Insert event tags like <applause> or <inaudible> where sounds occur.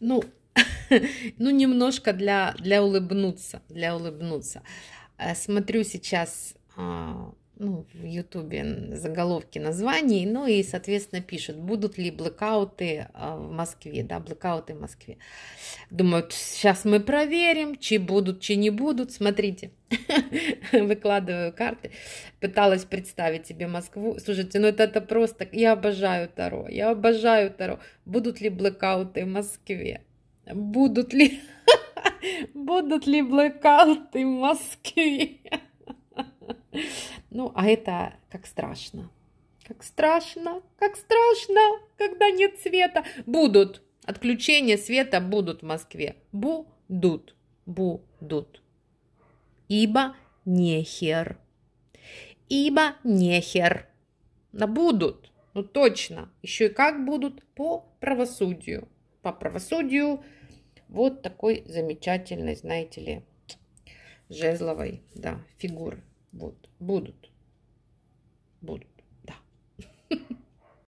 ну, <laughs> ну немножко для, для улыбнуться, для улыбнуться. Э, смотрю сейчас а, ну, в Ютубе заголовки названий, ну и, соответственно, пишут, будут ли блокауты а, в Москве, да, блокауты в Москве. Думают, сейчас мы проверим, чи будут, чи не будут, смотрите, <laughs> выкладываю карты, пыталась представить себе Москву, слушайте, ну это, это просто, я обожаю Таро, я обожаю Таро, будут ли блокауты в Москве, будут ли, <laughs> будут ли блокауты в Москве, <laughs> Ну, а это как страшно. Как страшно, как страшно, когда нет света. Будут. Отключения света будут в Москве. Будут, будут. Ибо нехер. Ибо нехер. Да будут. Ну точно. Еще и как будут по правосудию. По правосудию вот такой замечательной, знаете ли, жезловой да, фигуры. Вот, будут. Будут.